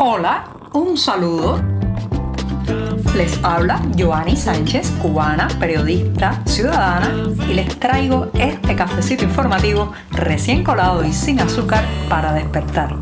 Hola, un saludo. Les habla Joanny Sánchez, cubana, periodista, ciudadana, y les traigo este cafecito informativo recién colado y sin azúcar para despertar.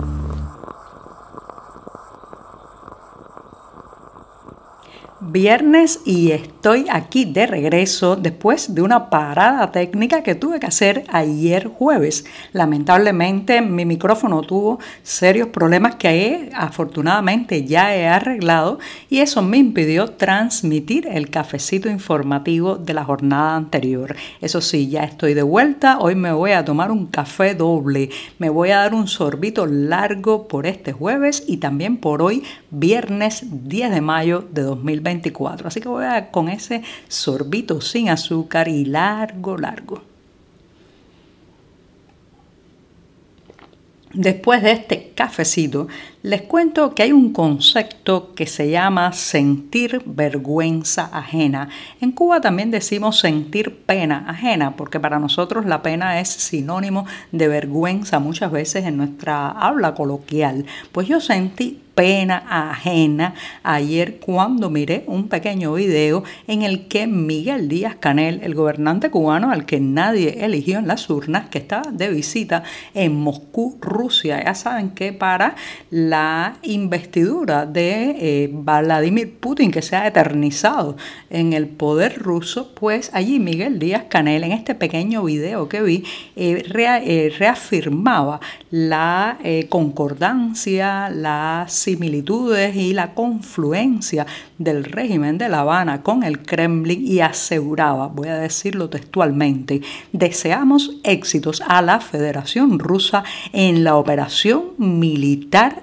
viernes y estoy aquí de regreso después de una parada técnica que tuve que hacer ayer jueves. Lamentablemente mi micrófono tuvo serios problemas que he, afortunadamente ya he arreglado y eso me impidió transmitir el cafecito informativo de la jornada anterior. Eso sí, ya estoy de vuelta, hoy me voy a tomar un café doble, me voy a dar un sorbito largo por este jueves y también por hoy, viernes 10 de mayo de 2020. Así que voy a con ese sorbito sin azúcar y largo, largo. Después de este cafecito, les cuento que hay un concepto que se llama sentir vergüenza ajena. En Cuba también decimos sentir pena ajena, porque para nosotros la pena es sinónimo de vergüenza muchas veces en nuestra habla coloquial. Pues yo sentí pena ajena ayer cuando miré un pequeño video en el que Miguel Díaz Canel, el gobernante cubano al que nadie eligió en las urnas, que está de visita en Moscú, Rusia, ya saben que para la la investidura de eh, Vladimir Putin, que se ha eternizado en el poder ruso, pues allí Miguel Díaz Canel, en este pequeño video que vi, eh, eh, reafirmaba la concordancia, las similitudes y la confluencia del régimen de La Habana con el Kremlin y aseguraba, voy a decirlo textualmente, deseamos éxitos a la Federación Rusa en la operación militar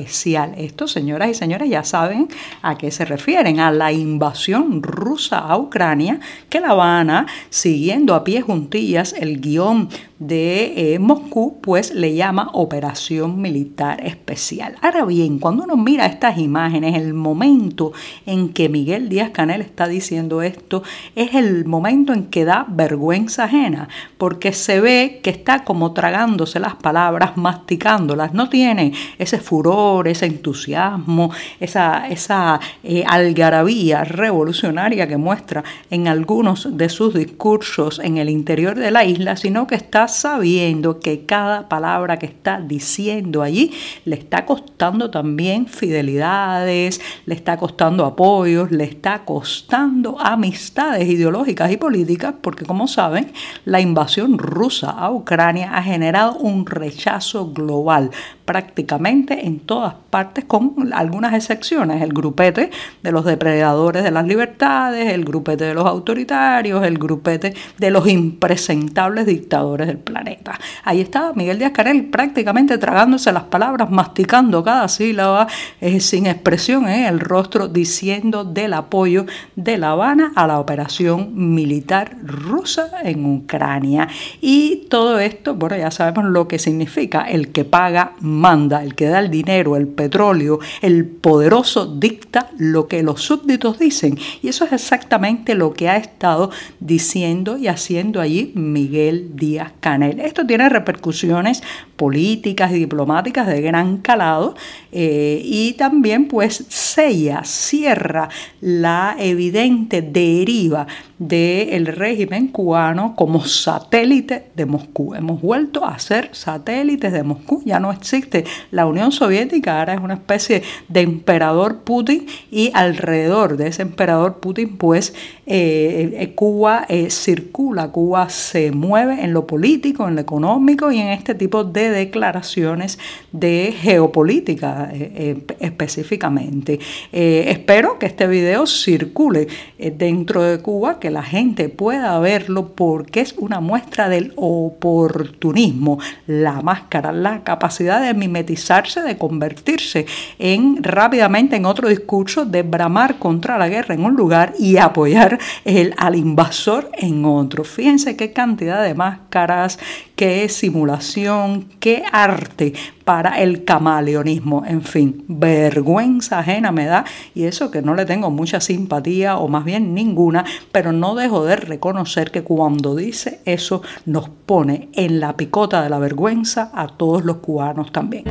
especial. Esto, señoras y señores, ya saben a qué se refieren, a la invasión rusa a Ucrania, que La Habana, siguiendo a pie juntillas el guión de eh, Moscú, pues le llama Operación Militar Especial. Ahora bien, cuando uno mira estas imágenes, el momento en que Miguel Díaz Canel está diciendo esto es el momento en que da vergüenza ajena, porque se ve que está como tragándose las palabras, masticándolas, no tiene ese furor ese entusiasmo, esa, esa eh, algarabía revolucionaria que muestra en algunos de sus discursos en el interior de la isla, sino que está sabiendo que cada palabra que está diciendo allí le está costando también fidelidades, le está costando apoyos, le está costando amistades ideológicas y políticas, porque como saben, la invasión rusa a Ucrania ha generado un rechazo global prácticamente en todo todas partes, con algunas excepciones, el grupete de los depredadores de las libertades, el grupete de los autoritarios, el grupete de los impresentables dictadores del planeta. Ahí estaba Miguel Díaz Carel prácticamente tragándose las palabras, masticando cada sílaba, eh, sin expresión en eh, el rostro, diciendo del apoyo de La Habana a la operación militar rusa en Ucrania. Y todo esto, bueno, ya sabemos lo que significa, el que paga manda, el que da el dinero el petróleo, el poderoso dicta lo que los súbditos dicen. Y eso es exactamente lo que ha estado diciendo y haciendo allí Miguel Díaz Canel. Esto tiene repercusiones políticas y diplomáticas de gran calado eh, y también pues sella, cierra la evidente deriva del régimen cubano como satélite de Moscú. Hemos vuelto a ser satélites de Moscú, ya no existe la Unión Soviética, ahora es una especie de emperador Putin y alrededor de ese emperador Putin pues eh, eh, eh, Cuba circula, Cuba se mueve en lo político, en lo económico y en este tipo de declaraciones de geopolítica específicamente. espero que este video circule dentro de Cuba, que que la gente pueda verlo porque es una muestra del oportunismo, la máscara, la capacidad de mimetizarse, de convertirse en rápidamente en otro discurso, de bramar contra la guerra en un lugar y apoyar el, al invasor en otro. Fíjense qué cantidad de máscaras, qué simulación, qué arte para el camaleonismo. En fin, vergüenza ajena me da y eso que no le tengo mucha simpatía o más bien ninguna, pero no dejo de reconocer que cuando dice eso nos pone en la picota de la vergüenza a todos los cubanos también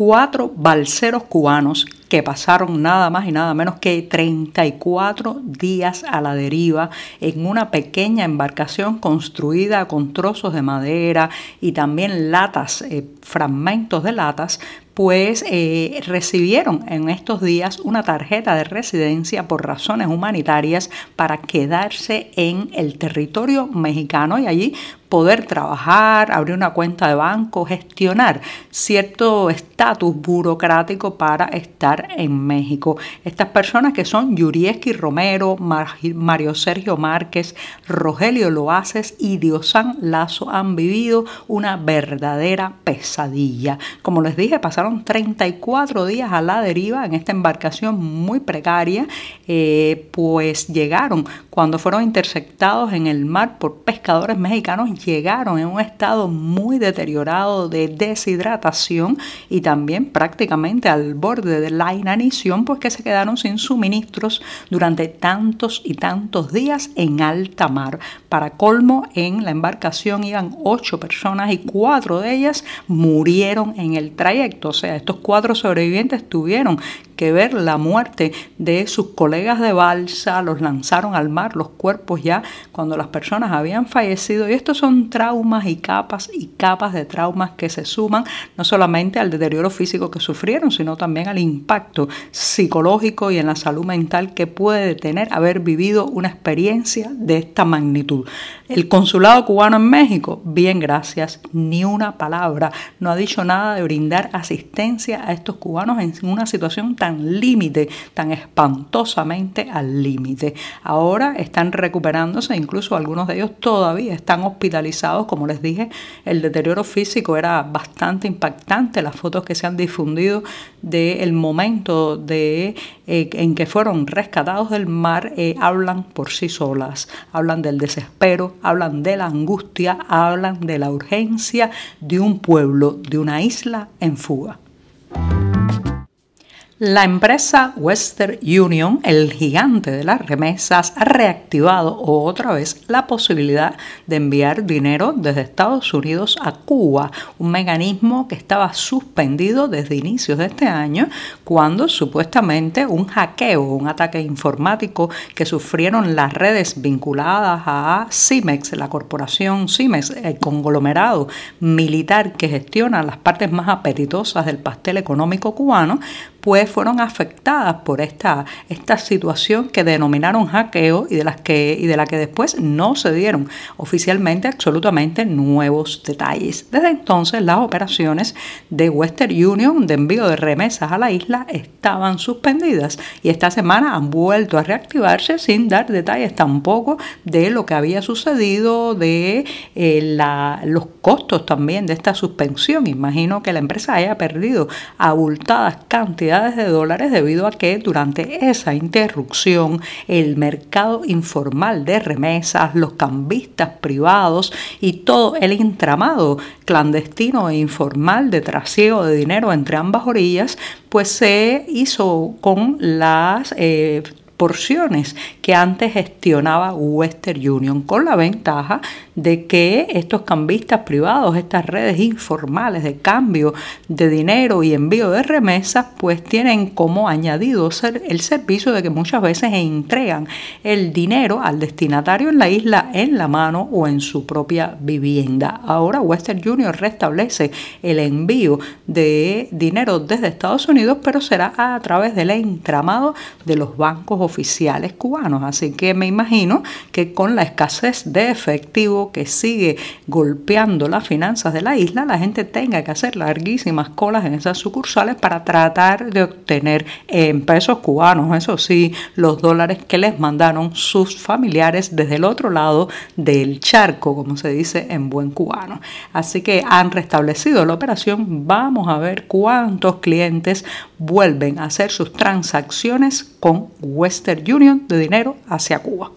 cuatro balseros cubanos que pasaron nada más y nada menos que 34 días a la deriva en una pequeña embarcación construida con trozos de madera y también latas, eh, fragmentos de latas, pues eh, recibieron en estos días una tarjeta de residencia por razones humanitarias para quedarse en el territorio mexicano y allí poder trabajar, abrir una cuenta de banco, gestionar cierto estatus burocrático para estar en México. Estas personas que son Yurieski Romero, Mario Sergio Márquez, Rogelio Loaces y Diosan Lazo han vivido una verdadera pesadilla. Como les dije, pasaron 34 días a la deriva en esta embarcación muy precaria, eh, pues llegaron cuando fueron interceptados en el mar por pescadores mexicanos llegaron en un estado muy deteriorado de deshidratación y también prácticamente al borde de la inanición, pues que se quedaron sin suministros durante tantos y tantos días en alta mar. Para colmo, en la embarcación iban ocho personas y cuatro de ellas murieron en el trayecto. O sea, estos cuatro sobrevivientes tuvieron que ver la muerte de sus colegas de balsa, los lanzaron al mar, los cuerpos ya cuando las personas habían fallecido. Y estos son traumas y capas y capas de traumas que se suman no solamente al deterioro físico que sufrieron, sino también al impacto psicológico y en la salud mental que puede tener haber vivido una experiencia de esta magnitud. El consulado cubano en México, bien gracias, ni una palabra, no ha dicho nada de brindar asistencia a estos cubanos en una situación tan límite, tan espantosamente al límite. Ahora están recuperándose, incluso algunos de ellos todavía están hospitalizados, como les dije, el deterioro físico era bastante impactante, las fotos que se han difundido del momento de, eh, en que fueron rescatados del mar eh, hablan por sí solas, hablan del desespero, hablan de la angustia, hablan de la urgencia de un pueblo, de una isla en fuga. La empresa Western Union, el gigante de las remesas, ha reactivado otra vez la posibilidad de enviar dinero desde Estados Unidos a Cuba, un mecanismo que estaba suspendido desde inicios de este año, cuando supuestamente un hackeo, un ataque informático que sufrieron las redes vinculadas a CIMEX, la corporación CIMEX, el conglomerado militar que gestiona las partes más apetitosas del pastel económico cubano, pues fueron afectadas por esta, esta situación que denominaron hackeo y de, las que, y de la que después no se dieron oficialmente absolutamente nuevos detalles. Desde entonces las operaciones de Western Union de envío de remesas a la isla estaban suspendidas y esta semana han vuelto a reactivarse sin dar detalles tampoco de lo que había sucedido, de eh, los costos también de esta suspensión. Imagino que la empresa haya perdido abultadas cantidades de dólares debido a que durante esa interrupción el mercado informal de remesas, los cambistas privados y todo el intramado clandestino e informal de trasiego de dinero entre ambas orillas, pues se hizo con las eh, porciones que antes gestionaba Western Union con la ventaja de que estos cambistas privados, estas redes informales de cambio de dinero y envío de remesas, pues tienen como añadido el servicio de que muchas veces entregan el dinero al destinatario en la isla en la mano o en su propia vivienda. Ahora Western Junior restablece el envío de dinero desde Estados Unidos, pero será a través del entramado de los bancos oficiales cubanos. Así que me imagino que con la escasez de efectivo que sigue golpeando las finanzas de la isla, la gente tenga que hacer larguísimas colas en esas sucursales para tratar de obtener en pesos cubanos, eso sí, los dólares que les mandaron sus familiares desde el otro lado del charco, como se dice en buen cubano. Así que han restablecido la operación, vamos a ver cuántos clientes vuelven a hacer sus transacciones con Western Union de dinero hacia Cuba.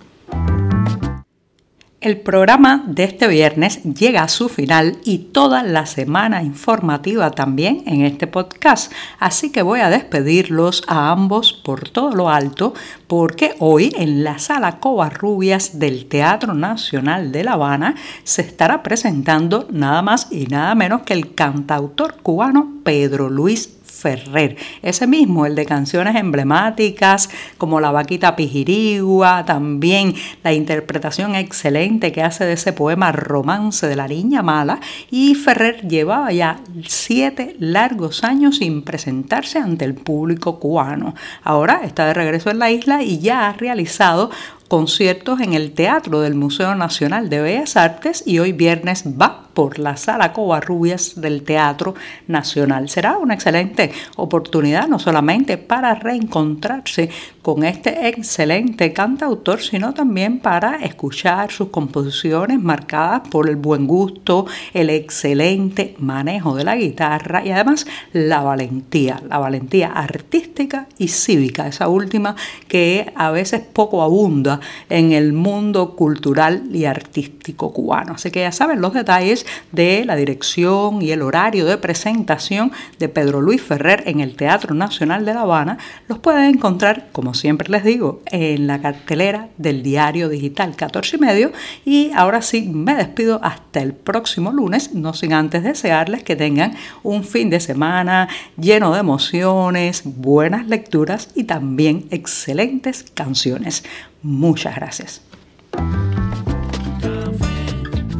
El programa de este viernes llega a su final y toda la semana informativa también en este podcast. Así que voy a despedirlos a ambos por todo lo alto porque hoy en la sala Covarrubias del Teatro Nacional de La Habana se estará presentando nada más y nada menos que el cantautor cubano Pedro Luis Ferrer. Ese mismo, el de canciones emblemáticas como La Vaquita Pijirigua, también la interpretación excelente que hace de ese poema Romance de la Niña Mala. Y Ferrer llevaba ya siete largos años sin presentarse ante el público cubano. Ahora está de regreso en la isla y ya ha realizado conciertos en el Teatro del Museo Nacional de Bellas Artes y hoy viernes va por la sala Covarrubias del Teatro Nacional. Será una excelente oportunidad no solamente para reencontrarse con este excelente cantautor, sino también para escuchar sus composiciones marcadas por el buen gusto, el excelente manejo de la guitarra y además la valentía, la valentía artística y cívica, esa última que a veces poco abunda en el mundo cultural y artístico cubano. Así que ya saben los detalles de la dirección y el horario de presentación de Pedro Luis Ferrer en el Teatro Nacional de La Habana, los pueden encontrar como siempre les digo, en la cartelera del diario digital 14 y medio. Y ahora sí, me despido hasta el próximo lunes, no sin antes desearles que tengan un fin de semana lleno de emociones, buenas lecturas y también excelentes canciones. Muchas gracias.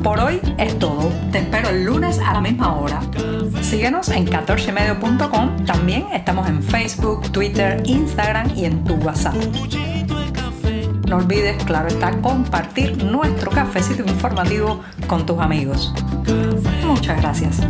Por hoy es todo. Te espero el lunes a la misma hora. Síguenos en 14medio.com. También estamos en Facebook, Twitter, Instagram y en tu WhatsApp. No olvides, claro está, compartir nuestro cafecito informativo con tus amigos. Muchas gracias.